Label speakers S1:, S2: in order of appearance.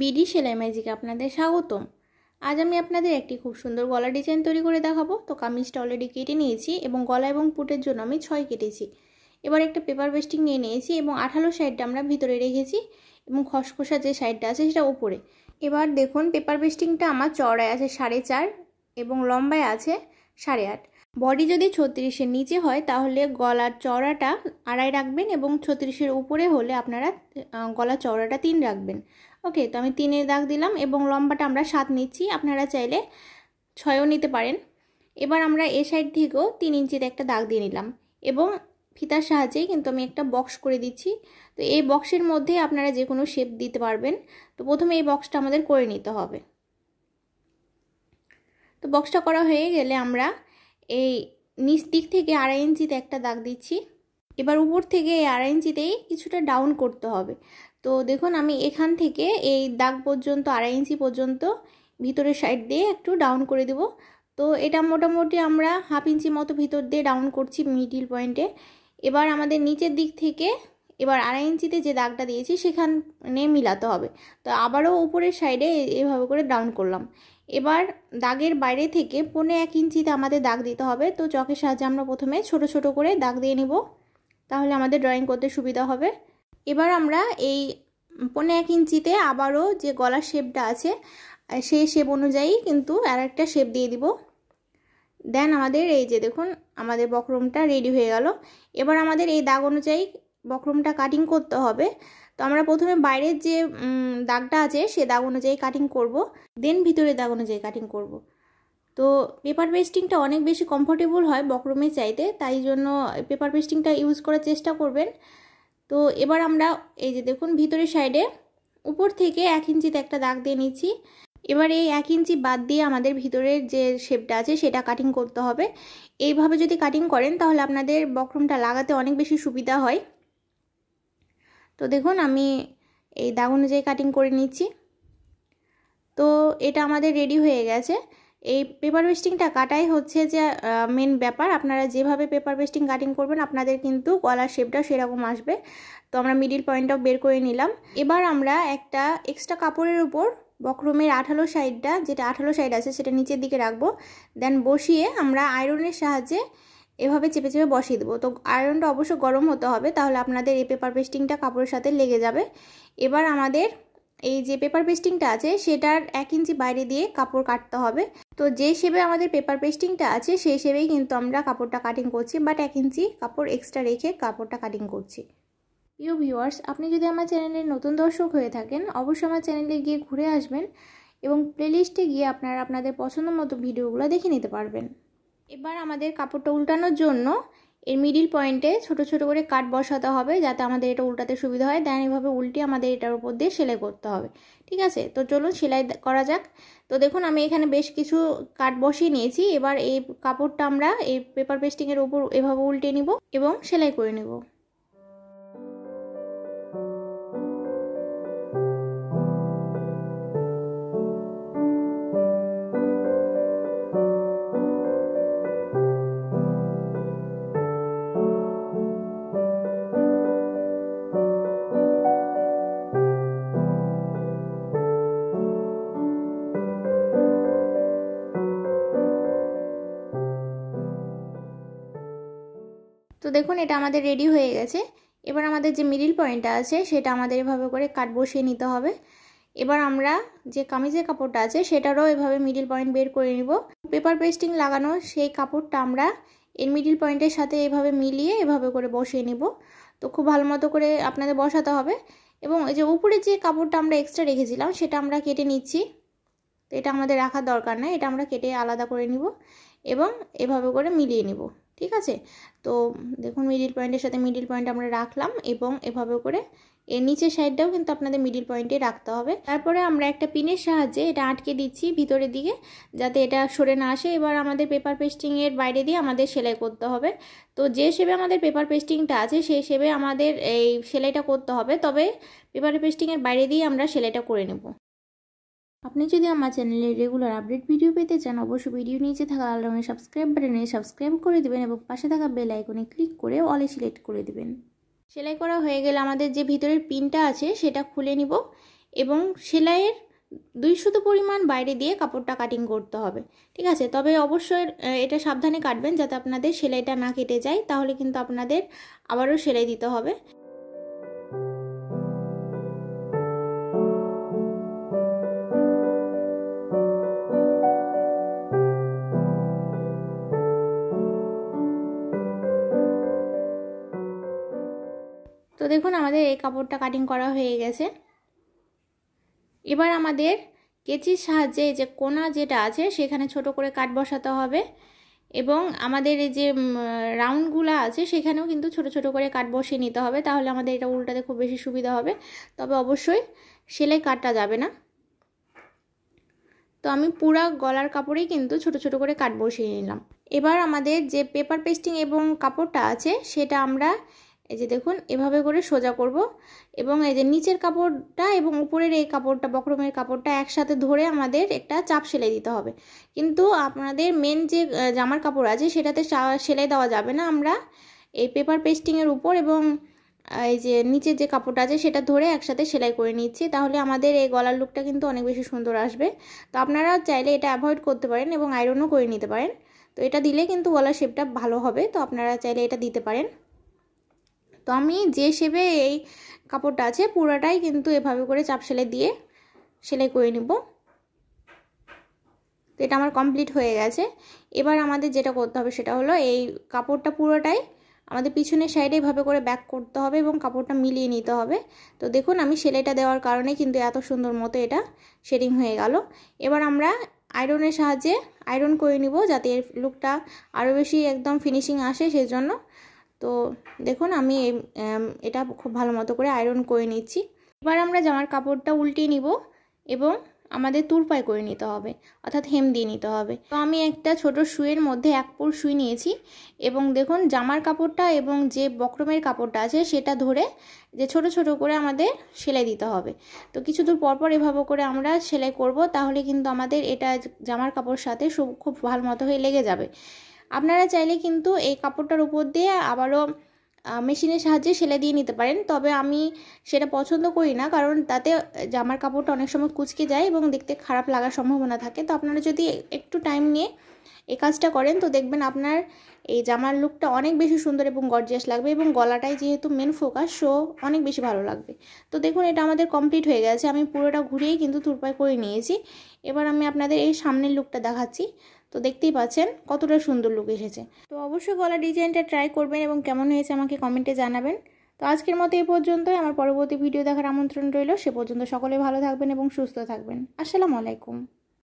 S1: BD সেলাই ম্যাজিকে আপনাদের স্বাগতম আজ আমি আপনাদের একটি খুব সুন্দর গলা ডিজাইন তৈরি করে দেখাবো তো কামিজটা অলরেডি কেটে নিয়েছি এবং গলা এবং পুটের জন্য আমি ছয় কেটেছি এবার একটা পেপার বেস্টিং নিয়ে নিয়েছি এবং আঠালো সাইডটা আমরা ভিতরে রেখেছি এবং খসখসা যে সাইডটা আছে সেটা উপরে এবার দেখুন পেপার বেস্টিংটা আমার চড়ায় আছে সাড়ে চার এবং লম্বায় আছে সাড়ে আট বডি যদি ছত্রিশের নিচে হয় তাহলে গলার চওড়াটা আড়াই রাখবেন এবং ছত্রিশের উপরে হলে আপনারা গলা চওড়াটা তিন রাখবেন ওকে তো আমি তিনের দাগ দিলাম এবং লম্বাটা আমরা সাত নিচ্ছি আপনারা চাইলে ছয়ও নিতে পারেন এবার আমরা এ সাইড থেকেও তিন ইঞ্চির একটা দাগ দিয়ে নিলাম এবং ফিতার সাহায্যে কিন্তু আমি একটা বক্স করে দিচ্ছি তো এই বক্সের মধ্যে আপনারা যে কোনো শেপ দিতে পারবেন তো প্রথমে এই বক্সটা আমাদের করে নিতে হবে তো বক্সটা করা হয়ে গেলে আমরা এই নিচ দিক থেকে আড়াই ইঞ্চিতে একটা দাগ দিচ্ছি এবার উপর থেকে এই আড়াই ইঞ্চিতেই কিছুটা ডাউন করতে হবে তো দেখুন আমি এখান থেকে এই দাগ পর্যন্ত আড়াই ইঞ্চি পর্যন্ত ভিতরের সাইড দিয়ে একটু ডাউন করে দেব তো এটা মোটামুটি আমরা হাফ ইঞ্চি মতো ভিতর দিয়ে ডাউন করছি মিডিল পয়েন্টে এবার আমাদের নিচের দিক থেকে এবার আড়াই ইঞ্চিতে যে দাগটা দিয়েছি সেখানে মিলাতে হবে তো আবারও উপরের সাইডে এভাবে করে ডাউন করলাম এবার দাগের বাইরে থেকে পনে এক ইঞ্চিতে আমাদের দাগ দিতে হবে তো চকের সাহায্যে আমরা প্রথমে ছোট ছোট করে দাগ দিয়ে নিব তাহলে আমাদের ড্রয়িং করতে সুবিধা হবে এবার আমরা এই পনে এক ইঞ্চিতে আবারও যে গলার শেপটা আছে সেই শেপ অনুযায়ী কিন্তু আর একটা শেপ দিয়ে দিব দেন আমাদের এই যে দেখুন আমাদের বক্রমটা রেডি হয়ে গেল এবার আমাদের এই দাগ অনুযায়ী বক্রমটা কাটিং করতে হবে তো আমরা প্রথমে বাইরের যে দাগটা আছে সে দাগ অনুযায়ী কাটিং করব দেন ভিতরে দাগ অনুযায়ী কাটিং করব। তো পেপার পেস্টিংটা অনেক বেশি কমফোর্টেবল হয় বক্রমে চাইতে তাই জন্য পেপার পেস্টিংটা ইউজ করার চেষ্টা করবেন তো এবার আমরা এই যে দেখুন ভিতরের সাইডে উপর থেকে এক ইঞ্চিতে একটা দাগ দিয়ে নিচ্ছি এবার এই এক ইঞ্চি বাদ দিয়ে আমাদের ভিতরের যে শেপটা আছে সেটা কাটিং করতে হবে এইভাবে যদি কাটিং করেন তাহলে আপনাদের বক্রমটা লাগাতে অনেক বেশি সুবিধা হয় তো দেখুন আমি এই দাগ অনুযায়ী কাটিং করে নিচ্ছি তো এটা আমাদের রেডি হয়ে গেছে এই পেপার পেস্টিংটা কাটাই হচ্ছে যে মেন ব্যাপার আপনারা যেভাবে পেপার পেস্টিং কাটিং করবেন আপনাদের কিন্তু কলার শেপটা সেরকম আসবে তো আমরা মিডিল পয়েন্টটাও বের করে নিলাম এবার আমরা একটা এক্সট্রা কাপড়ের উপর বক্রমের আঠালো সাইডটা যেটা আঠালো সাইড আছে সেটা নিচের দিকে রাখবো দেন বসিয়ে আমরা আয়রনের সাহায্যে এভাবে চেপে চেপে বসিয়ে দেবো তো আয়রনটা অবশ্য গরম হতে হবে তাহলে আপনাদের এই পেপার পেস্টিংটা কাপড়ের সাথে লেগে যাবে এবার আমাদের এই যে পেপার পেস্টিংটা আছে সেটার এক ইঞ্চি বাইরে দিয়ে কাপড় কাটতে হবে তো যে সেবে আমাদের পেপার পেস্টিংটা আছে সেই হিসেবেই কিন্তু আমরা কাপড়টা কাটিং করছি বাট এক ইঞ্চি কাপড় এক্সট্রা রেখে কাপড়টা কাটিং করছি প্রিয় ভিউয়ার্স আপনি যদি আমার চ্যানেলের নতুন দর্শক হয়ে থাকেন অবশ্যই আমার চ্যানেলে গিয়ে ঘুরে আসবেন এবং প্লেলিস্টে গিয়ে আপনারা আপনাদের পছন্দ মতো ভিডিওগুলো দেখে নিতে পারবেন এবার আমাদের কাপড়টা উল্টানোর জন্য এর মিডিল পয়েন্টে ছোট ছোট করে কাট বসাতে হবে যাতে আমাদের এটা উল্টাতে সুবিধা হয় দেন এভাবে উল্টে আমাদের এটার উপর দিয়ে সেলাই করতে হবে ঠিক আছে তো চলুন সেলাই করা যাক তো দেখুন আমি এখানে বেশ কিছু কাট বসিয়ে নিয়েছি এবার এই কাপড়টা আমরা এই পেপার পেস্টিংয়ের উপর এভাবে উল্টে নিব এবং সেলাই করে নেবো তো দেখুন এটা আমাদের রেডি হয়ে গেছে এবার আমাদের যে মিডিল পয়েন্টটা আছে সেটা আমাদের এভাবে করে কাট বসিয়ে নিতে হবে এবার আমরা যে কামিজের কাপড়টা আছে সেটারও এভাবে মিডিল পয়েন্ট বের করে নিব পেপার পেস্টিং লাগানো সেই কাপড়টা আমরা এর মিডিল পয়েন্টের সাথে এভাবে মিলিয়ে এভাবে করে বসিয়ে নিব তো খুব ভালো মতো করে আপনাদের বসাতে হবে এবং এই যে উপরে যে কাপড়টা আমরা এক্সট্রা রেখেছিলাম সেটা আমরা কেটে নিচ্ছি তো এটা আমাদের রাখার দরকার নাই এটা আমরা কেটে আলাদা করে নিব এবং এভাবে করে মিলিয়ে নিব ঠিক আছে তো দেখুন মিডিল পয়েন্টের সাথে মিডিল পয়েন্ট আমরা রাখলাম এবং এভাবে করে এর নিচের সাইডটাও কিন্তু আপনাদের মিডিল পয়েন্টে রাখতে হবে তারপরে আমরা একটা পিনের সাহায্যে এটা আটকে দিচ্ছি ভিতরের দিকে যাতে এটা সরে না আসে এবার আমাদের পেপার পেস্টিংয়ের বাইরে দিয়ে আমাদের সেলাই করতে হবে তো যে সেবে আমাদের পেপার পেস্টিংটা আছে সেই হিসেবে আমাদের এই সেলাইটা করতে হবে তবে পেপার পেস্টিংয়ের বাইরে দিয়ে আমরা সেলাইটা করে নেব আপনি যদি আমার চ্যানেলে রেগুলার আপডেট ভিডিও পেতে চান অবশ্যই ভিডিও নিচে থাকা লাল রঙের সাবস্ক্রাইব বাটনে সাবস্ক্রাইব করে দেবেন এবং পাশে থাকা বেল আইকনে ক্লিক করে অলে সিলেক্ট করে দেবেন সেলাই করা হয়ে গেলে আমাদের যে ভিতরের পিনটা আছে সেটা খুলে নিব এবং সেলাইয়ের দুই শুধু পরিমাণ বাইরে দিয়ে কাপড়টা কাটিং করতে হবে ঠিক আছে তবে অবশ্যই এটা সাবধানে কাটবেন যাতে আপনাদের সেলাইটা না কেটে যায় তাহলে কিন্তু আপনাদের আবারও সেলাই দিতে হবে দেখুন আমাদের এই কাপড়টা কাটিং করা হয়ে গেছে এবার আমাদের কেচির সাহায্যে যে কোনা যেটা আছে সেখানে ছোট করে কাট বসাতে হবে এবং আমাদের এই যে রাউন্ডগুলো আছে সেখানেও কিন্তু ছোট ছোট করে কাট বসিয়ে নিতে হবে তাহলে আমাদের এটা উল্টাতে খুব বেশি সুবিধা হবে তবে অবশ্যই সেলাই কাটা যাবে না তো আমি পুরা গলার কাপড়েই কিন্তু ছোট ছোট করে কাট বসিয়ে নিলাম এবার আমাদের যে পেপার পেস্টিং এবং কাপড়টা আছে সেটা আমরা এই যে দেখুন এভাবে করে সোজা করব এবং এই যে নিচের কাপড়টা এবং উপরের এই কাপড়টা বক্রমের কাপড়টা একসাথে ধরে আমাদের একটা চাপ সেলাই দিতে হবে কিন্তু আপনাদের মেন যে জামার কাপড় আছে সেটাতে সেলাই দেওয়া যাবে না আমরা এই পেপার পেস্টিংয়ের উপর এবং এই যে নিচের যে কাপড়টা আছে সেটা ধরে একসাথে সেলাই করে নিচ্ছি তাহলে আমাদের এই গলার লুকটা কিন্তু অনেক বেশি সুন্দর আসবে তো আপনারা চাইলে এটা অ্যাভয়েড করতে পারেন এবং আয়রনও করে নিতে পারেন তো এটা দিলে কিন্তু গলার শেপটা ভালো হবে তো আপনারা চাইলে এটা দিতে পারেন তো আমি যে শেপে এই কাপড়টা আছে পুরোটাই কিন্তু এভাবে করে চাপ সেলাই দিয়ে সেলাই করে নিব তো এটা আমার কমপ্লিট হয়ে গেছে এবার আমাদের যেটা করতে হবে সেটা হলো এই কাপড়টা পুরোটাই আমাদের পিছনের সাইডে এভাবে করে ব্যাক করতে হবে এবং কাপড়টা মিলিয়ে নিতে হবে তো দেখুন আমি সেলাইটা দেওয়ার কারণে কিন্তু এত সুন্দর মতো এটা শেডিং হয়ে গেল এবার আমরা আয়রনের সাহায্যে আয়রন করে নিব যাতে এর লুকটা আরও বেশি একদম ফিনিশিং আসে সেজন্য তো দেখুন আমি এটা খুব ভালো মতো করে আয়রন করে নিচ্ছি এবার আমরা জামার কাপড়টা উল্টিয়ে নিব এবং আমাদের তুরপাই করে নিতে হবে অর্থাৎ হেম দিয়ে নিতে হবে তো আমি একটা ছোট শুয়ের মধ্যে এক পোর শুই নিয়েছি এবং দেখুন জামার কাপড়টা এবং যে বক্রমের কাপড়টা আছে সেটা ধরে যে ছোট ছোট করে আমাদের সেলাই দিতে হবে তো কিছু দূর পরপর এভাবে করে আমরা সেলাই করব তাহলে কিন্তু আমাদের এটা জামার কাপড় সাথে খুব ভালো মতো হয়ে লেগে যাবে আপনারা চাইলে কিন্তু এই কাপড়টার উপর দিয়ে আবারও মেশিনের সাহায্যে সেলাই দিয়ে নিতে পারেন তবে আমি সেটা পছন্দ করি না কারণ তাতে জামার কাপড়টা অনেক সময় কুচকে যায় এবং দেখতে খারাপ লাগার সম্ভাবনা থাকে তো আপনারা যদি একটু টাইম নিয়ে এই কাজটা করেন তো দেখবেন আপনার এই জামার লুকটা অনেক বেশি সুন্দর এবং গর্জিয়াস লাগবে এবং গলাটাই যেহেতু মেন ফোকাস সো অনেক বেশি ভালো লাগবে তো দেখুন এটা আমাদের কমপ্লিট হয়ে গেছে আমি পুরোটা ঘুরিয়েই কিন্তু তুরপাই করে নিয়েছি এবার আমি আপনাদের এই সামনের লুকটা দেখাচ্ছি তো দেখতেই পাচ্ছেন কতটা সুন্দর লুক এসেছে তো অবশ্যই গলা ডিজাইনটা ট্রাই করবেন এবং কেমন হয়েছে আমাকে কমেন্টে জানাবেন তো আজকের মতো এই পর্যন্তই আমার পরবর্তী ভিডিও দেখার আমন্ত্রণ রইল সে পর্যন্ত সকলে ভালো থাকবেন এবং সুস্থ থাকবেন আসসালামু আলাইকুম